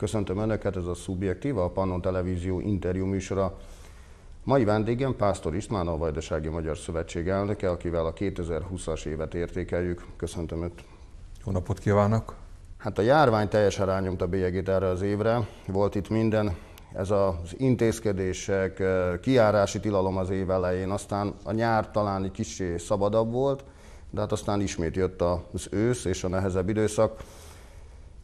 Köszöntöm Önöket, ez a Szubjektíva, a Pannon Televízió interjú műsora. Mai vendégem Pásztor István, a Vajdasági Magyar Szövetség elnöke, akivel a 2020-as évet értékeljük. Köszöntöm Önt. Jó napot kívánok! Hát a járvány teljesen rányomta bélyegét erre az évre. Volt itt minden, ez az intézkedések, eh, kiárási tilalom az év elején, aztán a nyár talán egy kicsi szabadabb volt, de hát aztán ismét jött az ősz és a nehezebb időszak.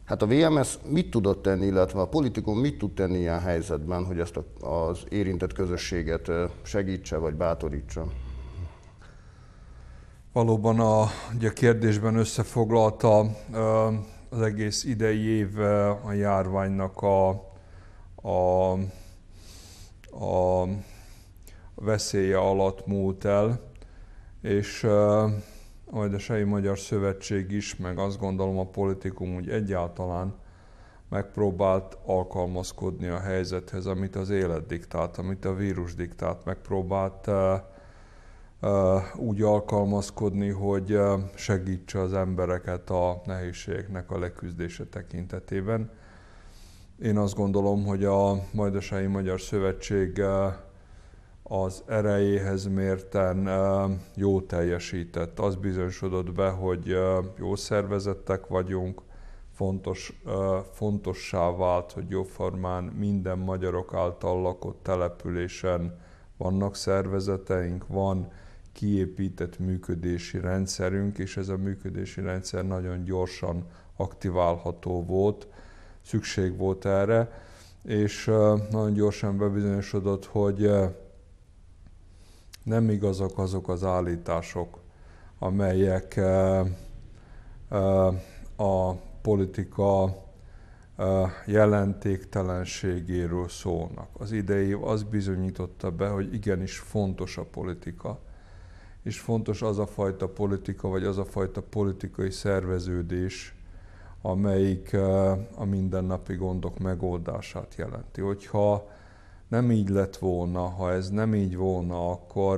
Hát a VMS mit tudott tenni, illetve a politikum mit tud tenni ilyen helyzetben, hogy ezt az érintett közösséget segítse vagy bátorítsa? Valóban a, ugye a kérdésben összefoglalta az egész idei év a járványnak a, a, a veszélye alatt múlt el, és Ajdasai Magyar Szövetség is, meg azt gondolom a politikum úgy egyáltalán megpróbált alkalmazkodni a helyzethez, amit az élet diktált, amit a vírus diktált, megpróbált úgy alkalmazkodni, hogy segítse az embereket a nehézségeknek a leküzdése tekintetében. Én azt gondolom, hogy a Majdasági Magyar Szövetség az erejéhez mérten jó teljesített. Az bizonyosodott be, hogy jó szervezettek vagyunk, fontos, fontossá vált, hogy jóformán minden magyarok által lakott településen vannak szervezeteink, van kiépített működési rendszerünk, és ez a működési rendszer nagyon gyorsan aktiválható volt, szükség volt erre, és nagyon gyorsan bebizonyosodott, hogy nem igazak azok az állítások, amelyek eh, eh, a politika eh, jelentéktelenségéről szólnak. Az idei az bizonyította be, hogy igenis fontos a politika, és fontos az a fajta politika, vagy az a fajta politikai szerveződés, amelyik a mindennapi gondok megoldását jelenti. Hogyha nem így lett volna, ha ez nem így volna, akkor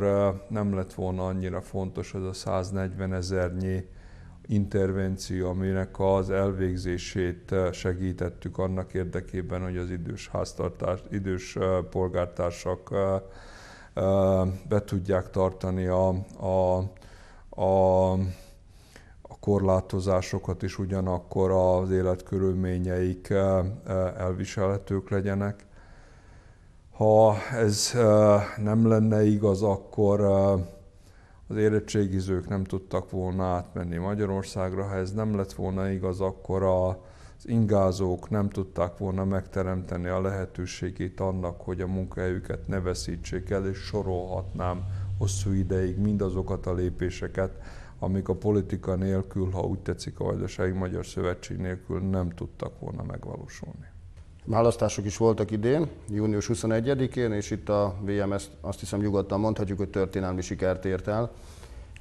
nem lett volna annyira fontos az a 140 ezernyi intervenció, aminek az elvégzését segítettük annak érdekében, hogy az idős, háztartás, idős polgártársak be tudják tartani a, a, a, a korlátozásokat, és ugyanakkor az életkörülményeik elviselhetők legyenek ha ez nem lenne igaz, akkor az érettségizők nem tudtak volna átmenni Magyarországra, ha ez nem lett volna igaz, akkor a, az ingázók nem tudták volna megteremteni a lehetőségét annak, hogy a munkahelyüket ne veszítsék el, és sorolhatnám hosszú ideig mindazokat a lépéseket, amik a politika nélkül, ha úgy tetszik a Vajdasági Magyar Szövetség nélkül nem tudtak volna megvalósulni. Választások is voltak idén, június 21-én, és itt a VMS azt hiszem nyugodtan mondhatjuk, hogy történelmi sikert ért el.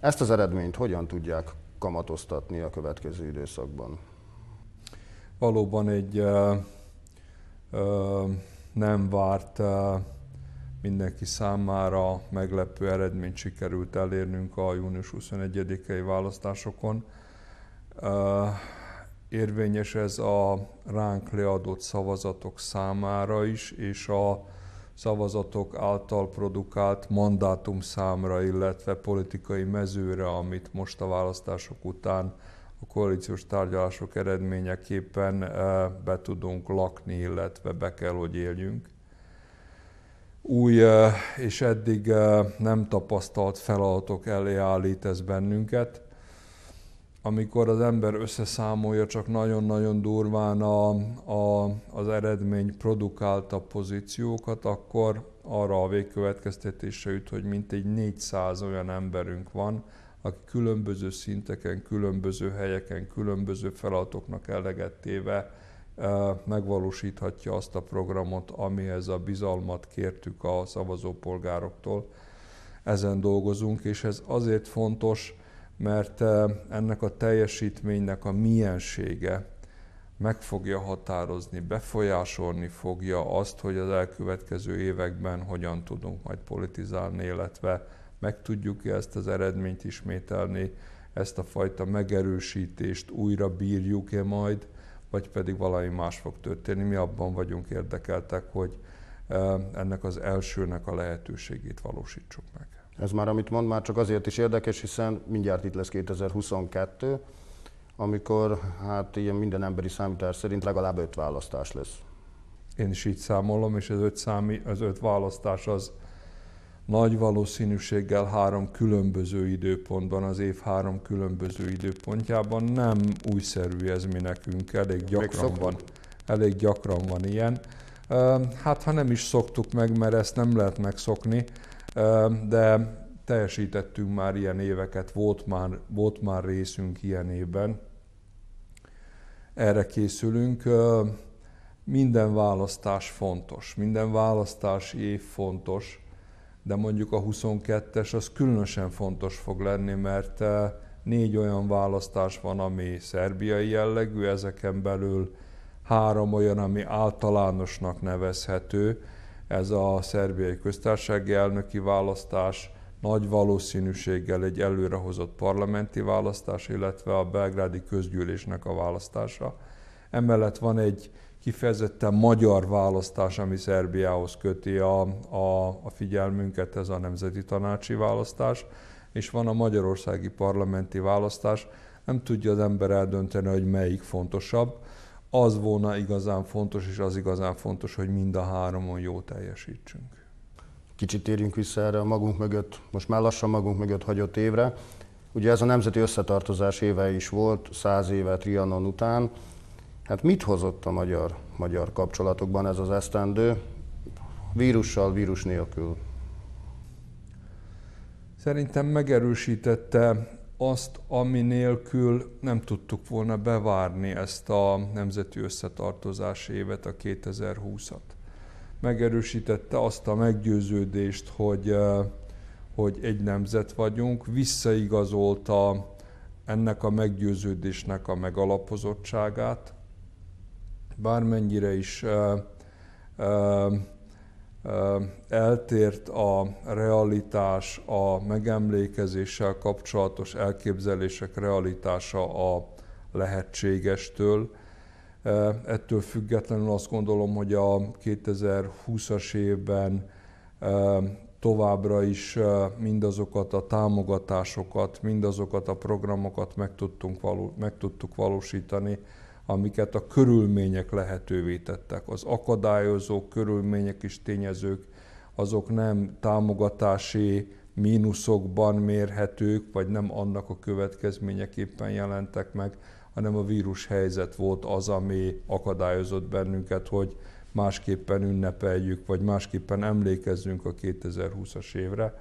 Ezt az eredményt hogyan tudják kamatoztatni a következő időszakban? Valóban egy uh, uh, nem várt uh, mindenki számára meglepő eredményt sikerült elérnünk a június 21-i választásokon. Uh, érvényes ez a ránk leadott szavazatok számára is, és a szavazatok által produkált mandátum számra, illetve politikai mezőre, amit most a választások után a koalíciós tárgyalások eredményeképpen eh, be tudunk lakni, illetve be kell, hogy éljünk. Új eh, és eddig eh, nem tapasztalt feladatok elé állít ez bennünket amikor az ember összeszámolja csak nagyon-nagyon durván a, a, az eredmény produkálta pozíciókat, akkor arra a végkövetkeztetésre jut, hogy mintegy 400 olyan emberünk van, aki különböző szinteken, különböző helyeken, különböző feladatoknak elegettéve megvalósíthatja azt a programot, amihez a bizalmat kértük a szavazópolgároktól. Ezen dolgozunk, és ez azért fontos, mert eh, ennek a teljesítménynek a miensége meg fogja határozni, befolyásolni fogja azt, hogy az elkövetkező években hogyan tudunk majd politizálni, illetve meg tudjuk -e ezt az eredményt ismételni, ezt a fajta megerősítést újra bírjuk-e majd, vagy pedig valami más fog történni. Mi abban vagyunk érdekeltek, hogy eh, ennek az elsőnek a lehetőségét valósítsuk meg. Ez már, amit mond, már csak azért is érdekes, hiszen mindjárt itt lesz 2022, amikor hát ilyen minden emberi számítás szerint legalább öt választás lesz. Én is így számolom, és az öt, számi, az öt választás az nagy valószínűséggel három különböző időpontban, az év három különböző időpontjában nem újszerű ez mi nekünk, elég gyakran van. Elég gyakran van ilyen. Hát ha nem is szoktuk meg, mert ezt nem lehet megszokni, de teljesítettünk már ilyen éveket, volt már, volt már részünk ilyen évben. Erre készülünk. Minden választás fontos, minden választás év fontos, de mondjuk a 22-es az különösen fontos fog lenni, mert négy olyan választás van, ami szerbiai jellegű, ezeken belül három olyan, ami általánosnak nevezhető, ez a szerbiai köztársasági elnöki választás, nagy valószínűséggel egy előrehozott parlamenti választás, illetve a belgrádi közgyűlésnek a választása. Emellett van egy kifejezetten magyar választás, ami Szerbiához köti a, a, a figyelmünket, ez a nemzeti tanácsi választás, és van a magyarországi parlamenti választás. Nem tudja az ember eldönteni, hogy melyik fontosabb az volna igazán fontos, és az igazán fontos, hogy mind a háromon jó teljesítsünk. Kicsit térjünk vissza erre a magunk mögött, most már lassan magunk mögött hagyott évre. Ugye ez a nemzeti összetartozás éve is volt, száz éve Trianon után. Hát mit hozott a magyar, magyar kapcsolatokban ez az esztendő, vírussal, vírus nélkül? Szerintem megerősítette azt, ami nélkül nem tudtuk volna bevárni ezt a nemzeti összetartozás évet, a 2020-at. Megerősítette azt a meggyőződést, hogy, eh, hogy egy nemzet vagyunk, visszaigazolta ennek a meggyőződésnek a megalapozottságát, bármennyire is eh, eh, eltért a realitás, a megemlékezéssel kapcsolatos elképzelések realitása a lehetségestől. Ettől függetlenül azt gondolom, hogy a 2020-as évben továbbra is mindazokat a támogatásokat, mindazokat a programokat meg, tudtunk meg tudtuk valósítani, amiket a körülmények lehetővé tettek. Az akadályozó körülmények és tényezők, azok nem támogatási mínuszokban mérhetők, vagy nem annak a következményeképpen jelentek meg, hanem a vírus helyzet volt az, ami akadályozott bennünket, hogy másképpen ünnepeljük, vagy másképpen emlékezzünk a 2020-as évre.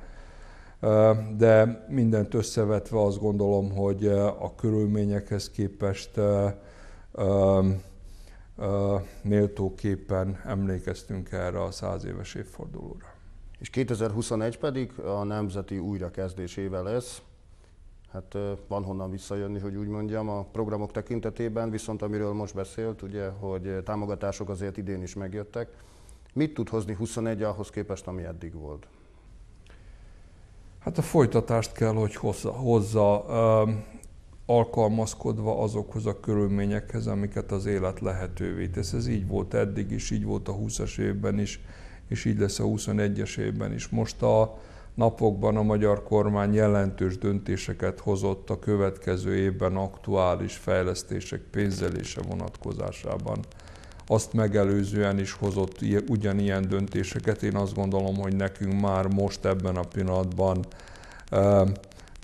De mindent összevetve azt gondolom, hogy a körülményekhez képest méltóképpen emlékeztünk erre a száz éves évfordulóra. És 2021 pedig a nemzeti újrakezdésével lesz. Hát van honnan visszajönni, hogy úgy mondjam, a programok tekintetében, viszont amiről most beszélt, ugye, hogy támogatások azért idén is megjöttek. Mit tud hozni 21 ahhoz képest, ami eddig volt? Hát a folytatást kell, hogy hozza. hozza alkalmazkodva azokhoz a körülményekhez, amiket az élet lehetővé tesz. Ez így volt eddig is, így volt a 20-as évben is, és így lesz a 21-es évben is. Most a napokban a magyar kormány jelentős döntéseket hozott a következő évben aktuális fejlesztések pénzelése vonatkozásában. Azt megelőzően is hozott ugyanilyen döntéseket. Én azt gondolom, hogy nekünk már most ebben a pillanatban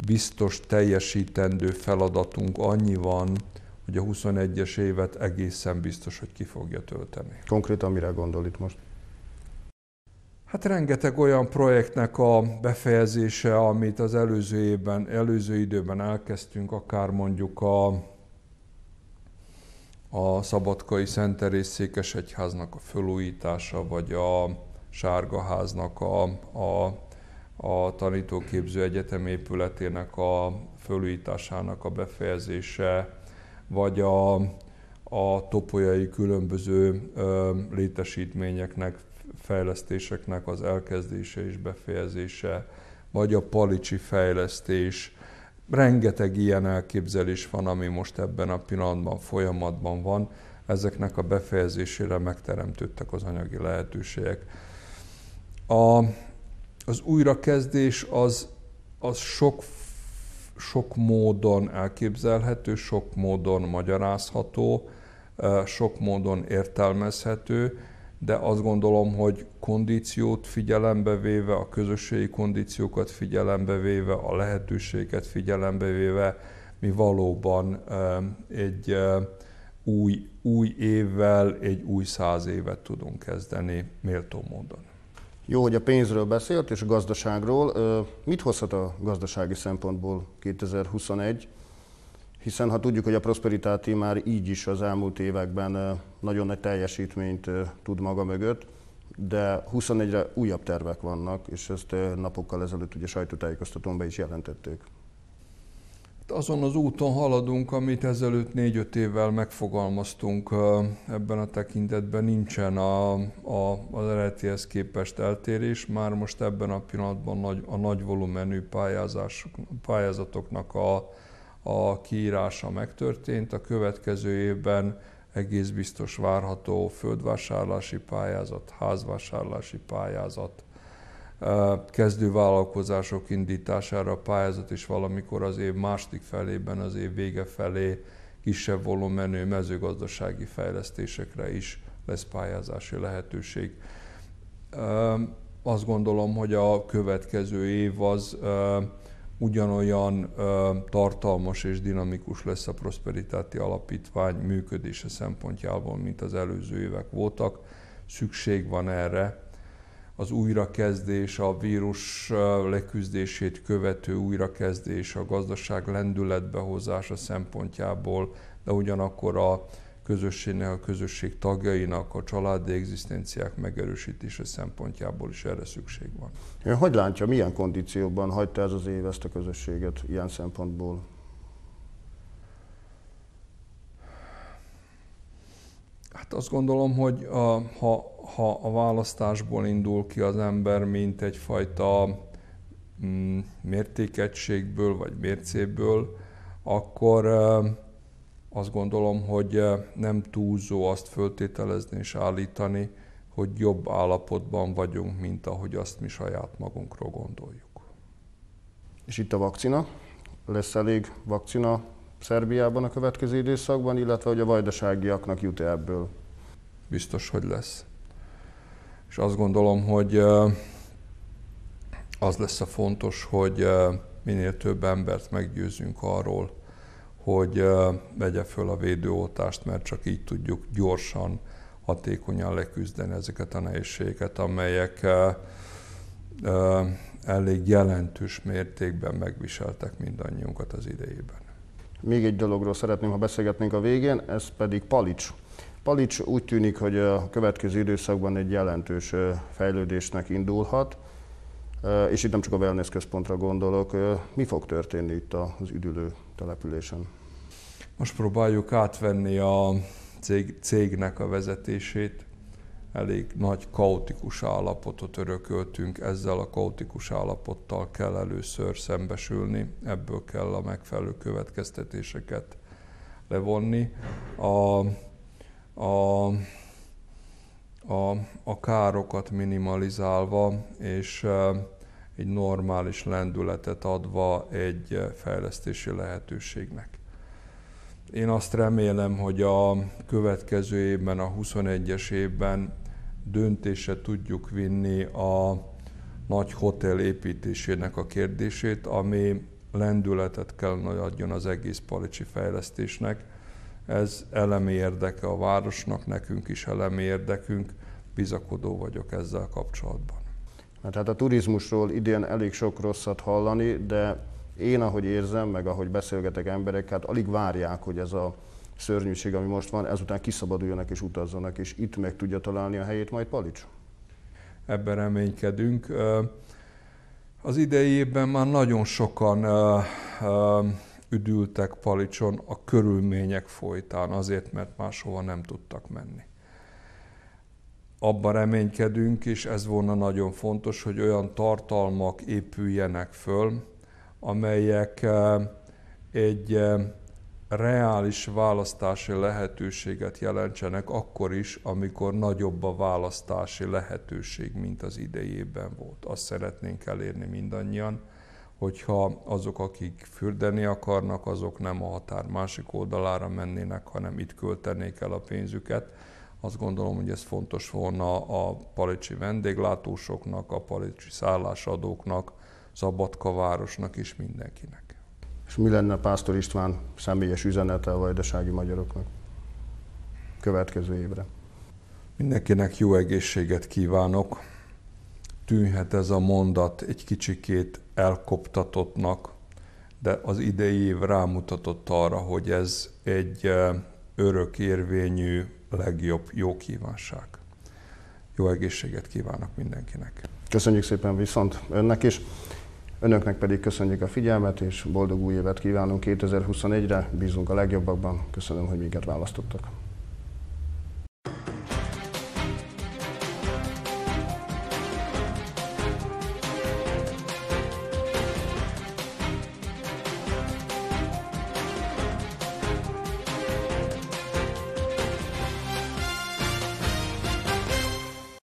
biztos teljesítendő feladatunk annyi van, hogy a 21-es évet egészen biztos, hogy ki fogja tölteni. Konkrétan mire gondol itt most? Hát rengeteg olyan projektnek a befejezése, amit az előző évben, előző időben elkezdtünk, akár mondjuk a, a Szabadkai Szenterész Székesegyháznak a fölújítása, vagy a Sárgaháznak a, a a tanítóképző egyetem épületének a fölújításának a befejezése, vagy a, a topolyai különböző ö, létesítményeknek, fejlesztéseknek az elkezdése és befejezése, vagy a palicsi fejlesztés. Rengeteg ilyen elképzelés van, ami most ebben a pillanatban folyamatban van. Ezeknek a befejezésére megteremtődtek az anyagi lehetőségek. A az újrakezdés az, az sok, sok módon elképzelhető, sok módon magyarázható, sok módon értelmezhető, de azt gondolom, hogy kondíciót figyelembe véve, a közösségi kondíciókat figyelembe véve, a lehetőséget figyelembe véve, mi valóban egy új, új évvel, egy új száz évet tudunk kezdeni méltó módon. Jó, hogy a pénzről beszélt és a gazdaságról. Mit hozhat a gazdasági szempontból 2021? Hiszen ha tudjuk, hogy a Prosperitáti már így is az elmúlt években nagyon nagy teljesítményt tud maga mögött, de 21-re újabb tervek vannak, és ezt napokkal ezelőtt ugye sajtótájékoztatón be is jelentették azon az úton haladunk, amit ezelőtt négy-öt évvel megfogalmaztunk ebben a tekintetben, nincsen a, a, az eredetihez képest eltérés, már most ebben a pillanatban nagy, a nagy volumenű pályázások pályázatoknak a, a kiírása megtörtént, a következő évben egész biztos várható földvásárlási pályázat, házvásárlási pályázat, kezdővállalkozások indítására pályázat és valamikor az év második felében, az év vége felé kisebb volumenű mezőgazdasági fejlesztésekre is lesz pályázási lehetőség. Azt gondolom, hogy a következő év az ugyanolyan tartalmas és dinamikus lesz a Prosperitáti Alapítvány működése szempontjából, mint az előző évek voltak. Szükség van erre, az újrakezdés, a vírus leküzdését követő újrakezdés, a gazdaság lendületbe hozása szempontjából, de ugyanakkor a közösségnek, a közösség tagjainak, a családi egzisztenciák megerősítése szempontjából is erre szükség van. Hogy látja, milyen kondícióban hagyta ez az év ezt a közösséget ilyen szempontból? Hát azt gondolom, hogy a, ha, ha a választásból indul ki az ember, mint egyfajta mm, mértékegységből vagy mércéből, akkor azt gondolom, hogy nem túlzó azt föltételezni és állítani, hogy jobb állapotban vagyunk, mint ahogy azt mi saját magunkról gondoljuk. És itt a vakcina? Lesz elég vakcina Szerbiában a következő időszakban, illetve hogy a vajdaságiaknak jut -e ebből? Biztos, hogy lesz. És azt gondolom, hogy az lesz a fontos, hogy minél több embert meggyőzünk arról, hogy vegye föl a védőoltást, mert csak így tudjuk gyorsan, hatékonyan leküzdeni ezeket a nehézségeket, amelyek elég jelentős mértékben megviseltek mindannyiunkat az idejében. Még egy dologról szeretném, ha beszélgetnénk a végén, ez pedig Palics. Palics úgy tűnik, hogy a következő időszakban egy jelentős fejlődésnek indulhat, és itt nem csak a wellness központra gondolok. Mi fog történni itt az üdülő településen? Most próbáljuk átvenni a cég, cégnek a vezetését, elég nagy kaotikus állapotot örököltünk, ezzel a kaotikus állapottal kell először szembesülni, ebből kell a megfelelő következtetéseket levonni. A, a, a, a károkat minimalizálva, és e, egy normális lendületet adva egy fejlesztési lehetőségnek. Én azt remélem, hogy a következő évben, a 21-es évben döntése tudjuk vinni a nagy hotel építésének a kérdését, ami lendületet kell adjon az egész palicsi fejlesztésnek. Ez elemi érdeke a városnak, nekünk is elemi érdekünk, bizakodó vagyok ezzel kapcsolatban. Mert hát a turizmusról idén elég sok rosszat hallani, de én ahogy érzem, meg ahogy beszélgetek emberek, hát alig várják, hogy ez a szörnyűség, ami most van, ezután kiszabaduljanak és utazzanak, és itt meg tudja találni a helyét majd Palics? Ebben reménykedünk. Az idejében már nagyon sokan üdültek Palicson a körülmények folytán, azért, mert máshova nem tudtak menni. Abban reménykedünk, és ez volna nagyon fontos, hogy olyan tartalmak épüljenek föl, amelyek egy reális választási lehetőséget jelentsenek akkor is, amikor nagyobb a választási lehetőség, mint az idejében volt. Azt szeretnénk elérni mindannyian, hogyha azok, akik fürdeni akarnak, azok nem a határ másik oldalára mennének, hanem itt költenék el a pénzüket. Azt gondolom, hogy ez fontos volna a palicsi vendéglátósoknak, a palicsi szállásadóknak, Szabadkavárosnak és mindenkinek. És mi lenne Pásztor István személyes üzenete a vajdasági magyaroknak következő évre? Mindenkinek jó egészséget kívánok. Tűnhet ez a mondat egy kicsikét elkoptatottnak, de az idei év rámutatott arra, hogy ez egy eh, örök érvényű, legjobb jó kívánság. Jó egészséget kívánok mindenkinek. Köszönjük szépen viszont önnek is. Önöknek pedig köszönjük a figyelmet, és boldog új évet kívánunk 2021-re. Bízunk a legjobbakban. Köszönöm, hogy minket választottak.